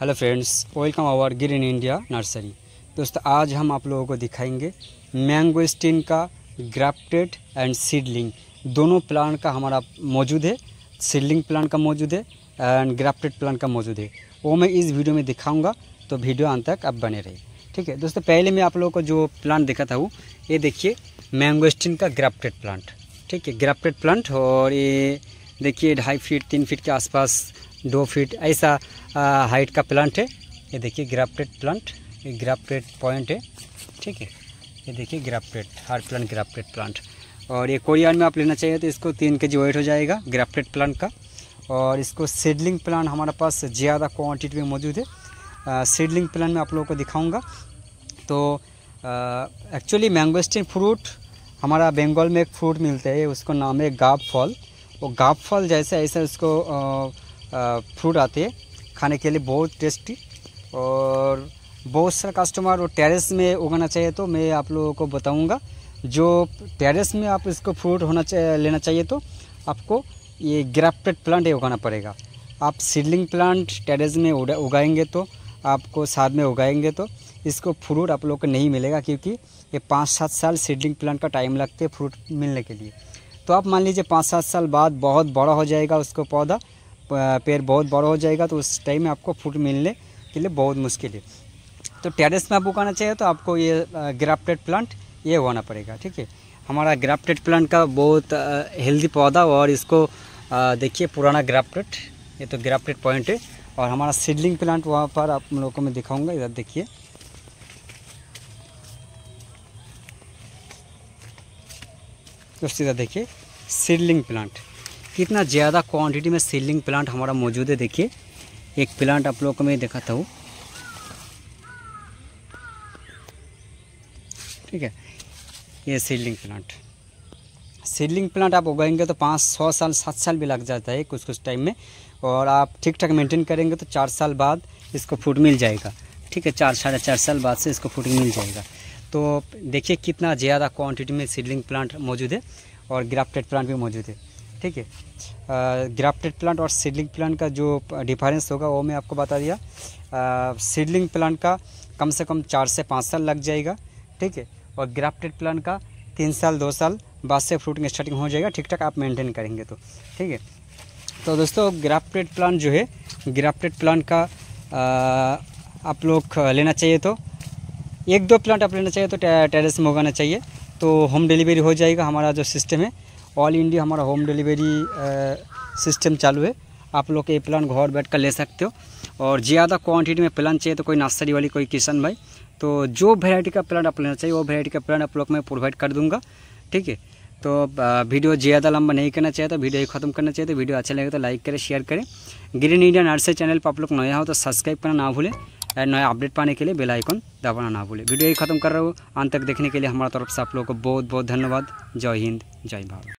hello friends welcome our green India nursery दोस्तों आज हम आप लोगों को दिखाएंगे मैंगो स्टीन का ग्राफ्टेड एंड सीडलिंग दोनों प्लांट का हमारा मौजूद है सीडलिंग प्लांट का मौजूद है एंड ग्राफ्टेड प्लांट का मौजूद है वो मैं इस वीडियो में दिखाऊंगा तो वीडियो अंत तक आप बने रहे ठीक है दोस्तों पहले मैं आप लोगों को जो प्लांट दिखा था वो ये देखिए मैंगो स्टीन का ग्राफ्टेड प्लांट ठीक है ग्राफ्टेड प्लांट और ये देखिए ढाई फीट तीन फीट के आसपास दो फीट ऐसा हाइट का प्लांट है ये देखिए ग्राफ्टेड प्लांट ये ग्राफ्टेड पॉइंट है ठीक है ये देखिए grafted hard plant grafted plant और ये कोरियन में आप लेना चाहिए तो इसको तीन के जी वेट हो जाएगा ग्राफ्टेड प्लांट का और इसको सीडलिंग प्लांट हमारे पास ज़्यादा क्वान्टिटी में मौजूद है सीडलिंग प्लांट में आप लोगों को दिखाऊँगा तो एक्चुअली मैंगोस्टिन फ्रूट हमारा बंगाल में एक फ्रूट मिलता है उसको नाम है गाप फल वो गाप फल जैसे ऐसा उसको फ्रूट आते हैं खाने के लिए बहुत टेस्टी और बहुत सारे कस्टमर वो टेरेस में उगाना चाहिए तो मैं आप लोगों को बताऊंगा जो टेरेस में आप इसको फ्रूट होना चाहिए लेना चाहिए तो आपको ये ग्राफ्टेड प्लांट ही उगाना पड़ेगा आप सीडलिंग प्लांट टेरेस में उगाएंगे तो आपको साथ में उगाएंगे तो इसको फ्रूट आप लोग को नहीं मिलेगा क्योंकि ये पाँच सात साल सीडलिंग प्लांट का टाइम लगते है फ्रूट मिलने के लिए तो आप मान लीजिए पाँच सात साल बाद बहुत बड़ा हो जाएगा उसको पौधा पेड़ बहुत बड़ा हो जाएगा तो उस टाइम में आपको फूट मिलने के लिए बहुत मुश्किल है तो टेरेस में आप उगाना चाहिए तो आपको ये ग्राफ्टेड प्लांट ये उगाना पड़ेगा ठीक है हमारा ग्राफ्टेड प्लांट का बहुत हेल्दी पौधा और इसको देखिए पुराना ग्राफ्टेड ये तो ग्राफ्टेड पॉइंट है और हमारा सीडलिंग प्लांट वहाँ पर आप लोगों को मैं दिखाऊंगा इधर देखिए तो इधर देखिए सीडलिंग प्लांट कितना ज़्यादा क्वांटिटी में सीलिंग प्लांट हमारा मौजूद है देखिए एक प्लांट आप लोग को मैं दिखाता हूँ ठीक है ये सीलिंग प्लांट सीलिंग प्लांट आप उगाएंगे तो पाँच सौ साल सात साल भी लग जाता है कुछ कुछ टाइम में और आप ठीक ठाक मेंटेन करेंगे तो चार साल बाद इसको फूट मिल जाएगा ठीक है चार साढ़े चार साल बाद से इसको फूड मिल जाएगा तो देखिए कितना ज़्यादा क्वांटिटी में सीडलिंग प्लांट मौजूद है और ग्राफ्टेड प्लांट भी मौजूद है ठीक है ग्राफ्टेड प्लांट और सीडलिंग प्लांट का जो डिफरेंस होगा वो मैं आपको बता दिया सीडलिंग प्लांट का कम से कम चार से पाँच साल लग जाएगा ठीक है और ग्राफ्टेड प्लांट का तीन साल दो साल बाद से फ्रूटिंग स्टार्टिंग हो जाएगा ठीक ठाक आप मेंटेन करेंगे तो ठीक है तो दोस्तों ग्राफ्टेड प्लांट जो है ग्राफ्टेड प्लांट का आ, आप लोग लेना चाहिए तो एक दो प्लांट आप लेना चाहिए तो टेरेस में उगाना चाहिए तो होम डिलीवरी हो जाएगा हमारा जो सिस्टम है ऑल इंडिया हमारा होम डिलीवरी सिस्टम चालू है आप लोग ये प्लान घर बैठ कर ले सकते हो और ज़्यादा क्वांटिटी में प्लान चाहिए तो कोई नर्सरी वाली कोई किसान भाई तो जो वेराइटी का प्लान आप लेना चाहिए वो वेराइटी का प्लान आप लोग मैं प्रोवाइड कर दूँगा ठीक है तो वीडियो ज़्यादा लंबा नहीं करना चाहिए तो वीडियो ही ख़त्म करना चाहिए तो वीडियो अच्छा लगे तो लाइक करें शेयर करें ग्रीन इंडिया नर्सरी चैनल पर आप लोग नया हो तो सब्सक्राइब करना ना भूलें और नया अपडेट पाने के लिए बेल आइकन दबाना ना भूलें वीडियो ही ख़त्म कर रहे हो अंत तक देखने के लिए हमारा तरफ से आप लोगों को बहुत बहुत धन्यवाद जय हिंद जय भारत